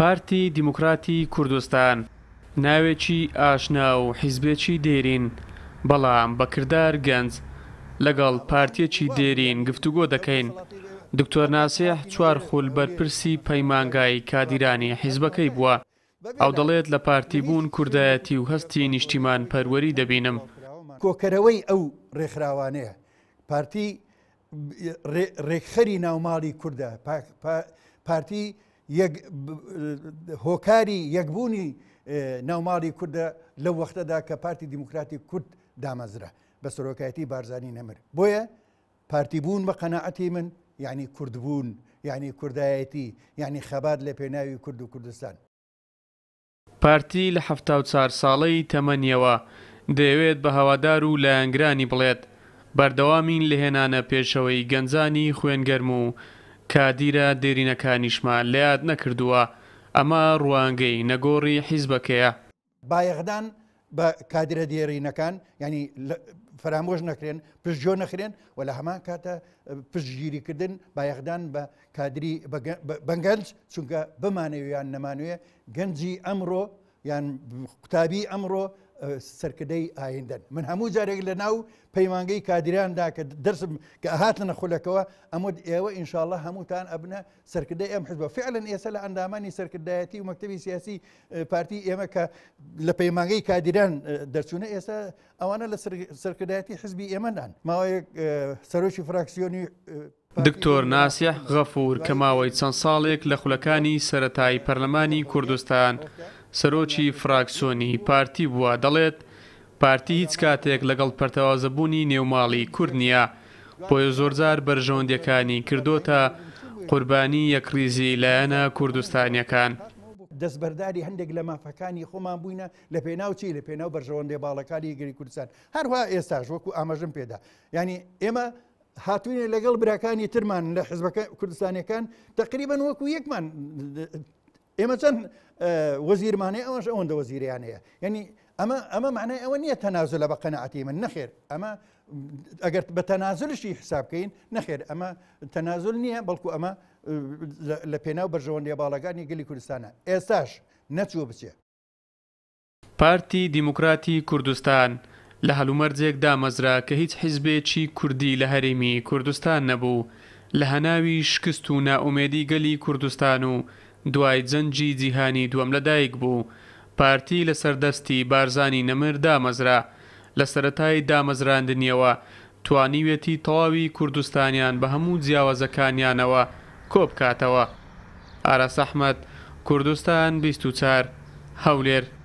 پارتی دیموکراتی کوردستان ناوێکی ئاشنا و حیزبێکی دێرین بەڵام بەکردار گەنج لەگەڵ پارتیەکی دێرین گفتوگۆ دەکەین دکتۆر ناسیح چوار خول بەرپرسی پەیمانگای کادیرانی حیزبەکەی بووە ئەو دەڵێت لە پارتی بوون کوردایەتی و هەستی نیشتیمان پەروەری دەبینم کۆکەرەوەی ئەو ڕێکخراوانەیە پارتی ڕێکخەری ناوماڵی کووردە پارتی هۆکاری یەکبوونی ناوماڵی کووردە لەو وەختەدا کە پارتی دیموکراتی کورد دامەزرە بە سۆرۆکایەتی بارزانانی نەمر بۆیە پارتی بوون بە قەنەعەتی من یعنی کوردبوون یعنی کوردایەتی یعنی خەبات لە پێناوی کورد و کوردستان پارتی لە ه چهار ساڵەی تەمەنیەوە دەیەوێت بە هەوادار و لایەنگرانی بڵێت بەردەوامین لە هێنانە پێشەوەی گەنجانی خوێنگەرم و کادیرە دێرینەکانیشمان لەیاد نەکردووە ئەمە ڕوانگەی نەگۆڕی حیزبەکەیە بایەغدان بە کادرە دێرینەکان ینی فرامۆژ نەکرێن پشتجۆ نەخرێن و لە هەمان کاتە پشتگیریکردن بایەخدان بە کادری بەنگەنج چونکە بمانەوە یان نەمانوێ گەنجی ئەمڕۆ یان قوتابی ئەمڕۆ سەرکردەی ئاهێندەن من هەموو جارێک لە ناو پەیمانگەی کادراندا کە دەرسم کە هاتنە خولەکەوە ئەمە ئێوە ئینشاءله هەمووتان ئەبنە سەرکردی ئەم حزب فعلن ئێستا لە ئەندامانی سەرکردایەتی و مەکتتەبی سیاسی پارتی ئێمە کە لە پەیمانگەی کادران دەرچوونە ئێستا ئەوانە لە سەرکردایەتی حزبی ئێمەدان ماوەیەک سەرۆکی فراکسیۆنی دکتۆر ناسیح غەفور کەماوەی چەند ساڵێک لە خولەکانی سەتایی پەرلەمانی کوردستان سەرۆکی فراکسۆنی پارتی بووە دەڵێت پارتی هیچ کاتێک لەگەڵ پەرتەوازەبوونی نێوماڵی کوردنیە بۆیە زۆرجار بەرژەوندەکانی کردوتە قوربانی یەکریزی لایەنە کوردستانیەکان. دەستبەرداری هەندێک لە مافەکانی خۆمان بووینە لە پێناوچی لە پێناو بەرژەوەندێ باڵەکانی گەری کوردستان هەروها ئێستاش وەکو ئاماژم پێدا ینی ئێمە هاتوینە لەگەڵ براکانی ترمان لە حزبەکە کوردستانەکان تقریبان وەکو یەکمان ئێمە چەند وەزیرمانەی ئەوەش ئەوەندە وەزیریان هەیە ینی ئەمە ئەمە معنای ئەوە نییە تەنازل لە بە قەنەعاتی من نەخێر ئەمە ئەگەر بە تەنازلشی حسابکەین نەخێر ئەمە تەنازل نییە بەڵکو ئەمە لە پێناو بەرژەوەندێ باڵەکانی گەلی کوردستانە ئێستاش نەچوە بچێ پارتی دیموکراتی کوردستان لە هەلومەرجێکدا مەزرا کە هیچ حیزبێکی کوردی لە هەرێمی کوردستان نەبوو لە هەناوی شکست و ناومێدی گەلی کوردستان و دوای جەنجی جیهانی دووەم لەدایک بوو پارتی لە سەردەستی بارزانی نەمر دامەزرا لە سەتای دامەزراندنیەوە توانیوێتی تەواوی کوردستانیان بە هەموو جیاوازەکانیانەوە کۆبکاتەوە ئاراسەحمەد کوردستان 24 هەولێر 1970